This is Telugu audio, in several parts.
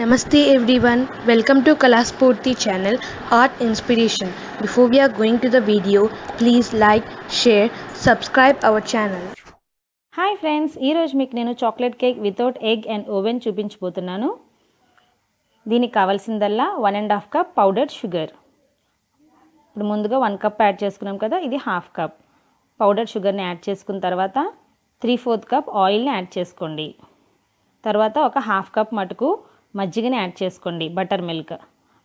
Namaste everyone, welcome to Kalaspurti channel Art Inspiration. Before we are going to the video please like share subscribe our channel hi friends ఈరోజు మీకు నేను chocolate cake without egg and oven చూపించబోతున్నాను దీనికి కావాల్సిందల్లా one and half cup powdered sugar ఇప్పుడు ముందుగా వన్ కప్ యాడ్ చేసుకున్నాం కదా ఇది హాఫ్ కప్ పౌడర్ షుగర్ని యాడ్ చేసుకున్న తర్వాత త్రీ ఫోర్త్ కప్ ఆయిల్ని యాడ్ చేసుకోండి తర్వాత ఒక హాఫ్ కప్ మటుకు మజ్జిగని యాడ్ చేసుకోండి బటర్ మిల్క్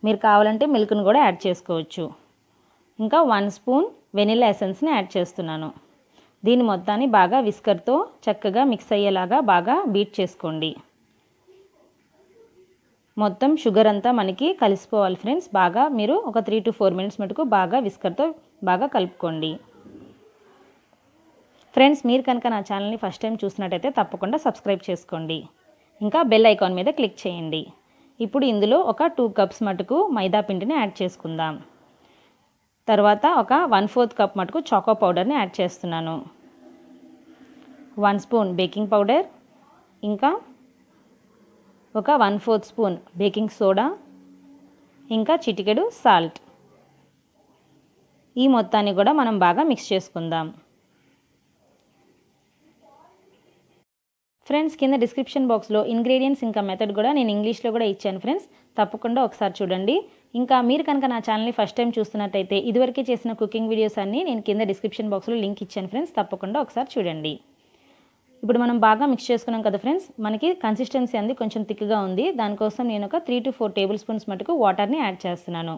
మీరు కావాలంటే మిల్క్ని కూడా యాడ్ చేసుకోవచ్చు ఇంకా వన్ స్పూన్ వెనిలా ఎసెన్స్ని యాడ్ చేస్తున్నాను దీని మొత్తాన్ని బాగా విస్కర్తో చక్కగా మిక్స్ అయ్యేలాగా బాగా బీట్ చేసుకోండి మొత్తం షుగర్ అంతా మనకి కలిసిపోవాలి ఫ్రెండ్స్ బాగా మీరు ఒక త్రీ టు ఫోర్ మినిట్స్ మటుకు బాగా విస్కర్తో బాగా కలుపుకోండి ఫ్రెండ్స్ మీరు కనుక నా ఛానల్ని ఫస్ట్ టైం చూసినట్టయితే తప్పకుండా సబ్స్క్రైబ్ చేసుకోండి ఇంకా బెల్ ఐకాన్ మీద క్లిక్ చేయండి ఇప్పుడు ఇందులో ఒక టూ కప్స్ మటుకు మైదా పిండిని యాడ్ చేసుకుందాం తర్వాత ఒక వన్ ఫోర్త్ కప్ మటుకు చాకో పౌడర్ని యాడ్ చేస్తున్నాను వన్ స్పూన్ బేకింగ్ పౌడర్ ఇంకా ఒక one fourth spoon baking soda ఇంకా చిటికెడు సాల్ట్ ఈ మొత్తాన్ని కూడా మనం బాగా మిక్స్ చేసుకుందాం ఫ్రెండ్స్ కింద డిస్క్రిప్షన్ బాక్స్లో ఇంగ్రీడియంట్స్ ఇంకా మెథడ్ కూడా నేను ఇంగ్లీష్లో కూడా ఇచ్చాను ఫ్రెండ్స్ తప్పకుండా ఒకసారి చూడండి ఇంకా మీరు కనుక నా ఛానల్ని ఫస్ట్ టైం చూస్తున్నట్టయితే ఇదివరకే చేసిన కుకింగ్ వీడియోస్ అన్నీ నేను కింద డిస్క్రిప్షన్ బాక్స్లో లింక్ ఇచ్చాను ఫ్రెండ్స్ తప్పకుండా ఒకసారి చూడండి ఇప్పుడు మనం బాగా మిక్స్ చేసుకున్నాం కదా ఫ్రెండ్స్ మనకి కన్సిస్టెన్సీ అంది కొంచెం థిక్గా ఉంది దానికోసం నేను ఒక three to four table spoons మటుకు వాటర్ని యాడ్ చేస్తున్నాను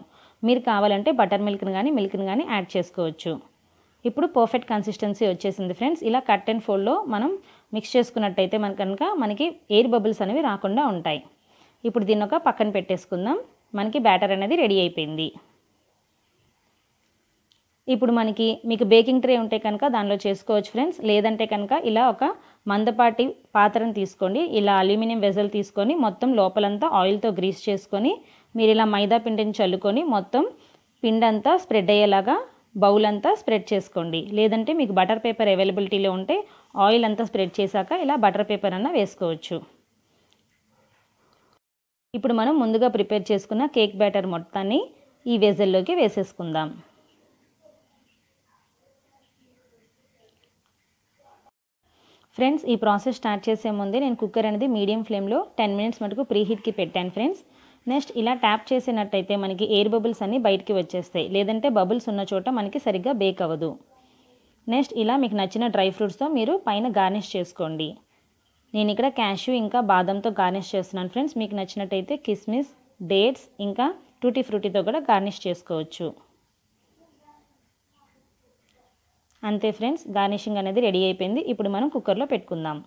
మీరు కావాలంటే బటర్ మిల్క్ని కానీ మిల్క్ని కానీ యాడ్ చేసుకోవచ్చు ఇప్పుడు పర్ఫెక్ట్ కన్సిస్టెన్సీ వచ్చేసింది ఫ్రెండ్స్ ఇలా కట్ అండ్ ఫోల్డ్లో మనం మిక్స్ చేసుకున్నట్టయితే మన కనుక మనకి ఎయిర్ బబుల్స్ అనేవి రాకుండా ఉంటాయి ఇప్పుడు దీన్ని ఒక పక్కన పెట్టేసుకుందాం మనకి బ్యాటర్ అనేది రెడీ అయిపోయింది ఇప్పుడు మనకి మీకు బేకింగ్ ట్రే ఉంటే కనుక దానిలో చేసుకోవచ్చు ఫ్రెండ్స్ లేదంటే కనుక ఇలా ఒక మందపాటి పాత్రను తీసుకోండి ఇలా అల్యూమినియం వెజల్ తీసుకొని మొత్తం లోపలంతా ఆయిల్తో గ్రీస్ చేసుకొని మీరు ఇలా మైదా పిండిని చల్లుకొని మొత్తం పిండంతా అంతా స్ప్రెడ్ అయ్యేలాగా బౌల్ అంతా స్ప్రెడ్ చేసుకోండి లేదంటే మీకు బటర్ పేపర్ అవైలబిలిటీలో ఉంటే ఆయిల్ అంతా స్ప్రెడ్ చేశాక ఇలా బటర్ పేపర్ అన్న వేసుకోవచ్చు ఇప్పుడు మనం ముందుగా ప్రిపేర్ చేసుకున్న కేక్ బ్యాటర్ మొత్తాన్ని ఈ వెజల్లోకి వేసేసుకుందాం ఫ్రెండ్స్ ఈ ప్రాసెస్ స్టార్ట్ చేసే ముందే నేను కుక్కర్ అనేది మీడియం ఫ్లేమ్లో టెన్ మినిట్స్ మటుకు ప్రీహీట్కి పెట్టాను ఫ్రెండ్స్ నెక్స్ట్ ఇలా ట్యాప్ చేసినట్టయితే మనకి ఎయిర్ బబుల్స్ అన్నీ బయటికి వచ్చేస్తాయి లేదంటే బబుల్స్ ఉన్న చోట మనకి సరిగ్గా బేక్ అవ్వదు నెక్స్ట్ ఇలా మీకు నచ్చిన డ్రై ఫ్రూట్స్తో మీరు పైన గార్నిష్ చేసుకోండి నేను ఇక్కడ క్యాష్యూ ఇంకా బాదంతో గార్నిష్ చేస్తున్నాను ఫ్రెండ్స్ మీకు నచ్చినట్టయితే కిస్మిస్ డేట్స్ ఇంకా టూటీ ఫ్రూటీతో కూడా గార్నిష్ చేసుకోవచ్చు అంతే ఫ్రెండ్స్ గార్నిషింగ్ అనేది రెడీ అయిపోయింది ఇప్పుడు మనం కుక్కర్లో పెట్టుకుందాం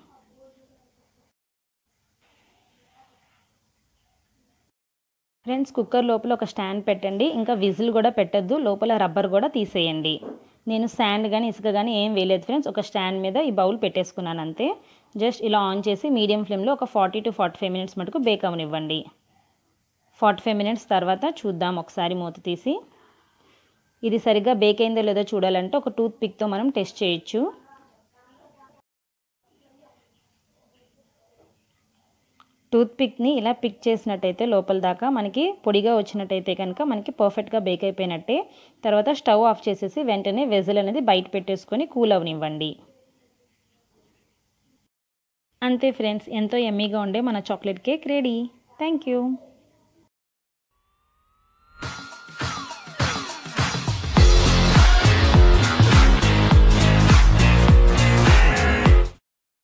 ఫ్రెండ్స్ కుక్కర్ లోపల ఒక స్టాండ్ పెట్టండి ఇంకా విజిల్ కూడా పెట్టద్దు లోపల రబ్బర్ కూడా తీసేయండి నేను శాండ్ కానీ ఇసుక కానీ ఏం వేయలేదు ఫ్రెండ్స్ ఒక స్టాండ్ మీద ఈ బౌల్ పెట్టేసుకున్నాను అంతే జస్ట్ ఇలా ఆన్ చేసి మీడియం ఫ్లేమ్లో ఒక forty to forty five minutes మటుకు బేక్ అవనివ్వండి ఫార్టీ ఫైవ్ మినిట్స్ తర్వాత చూద్దాం ఒకసారి మూత తీసి ఇది సరిగ్గా బేక్ అయిందో లేదో చూడాలంటే ఒక టూత్ పిక్తో మనం టెస్ట్ చేయొచ్చు టూత్పిక్ని ఇలా పిక్ చేసినట్టయితే లోపల దాకా మనకి పొడిగా వచ్చినట్టయితే కనుక మనకి పర్ఫెక్ట్గా బేక్ అయిపోయినట్టే తర్వాత స్టవ్ ఆఫ్ చేసేసి వెంటనే వెజల్ అనేది బయట పెట్టేసుకొని కూల్ అవనివ్వండి అంతే ఫ్రెండ్స్ ఎంతో ఎమ్మీగా ఉండే మన చాక్లెట్ కేక్ రెడీ థ్యాంక్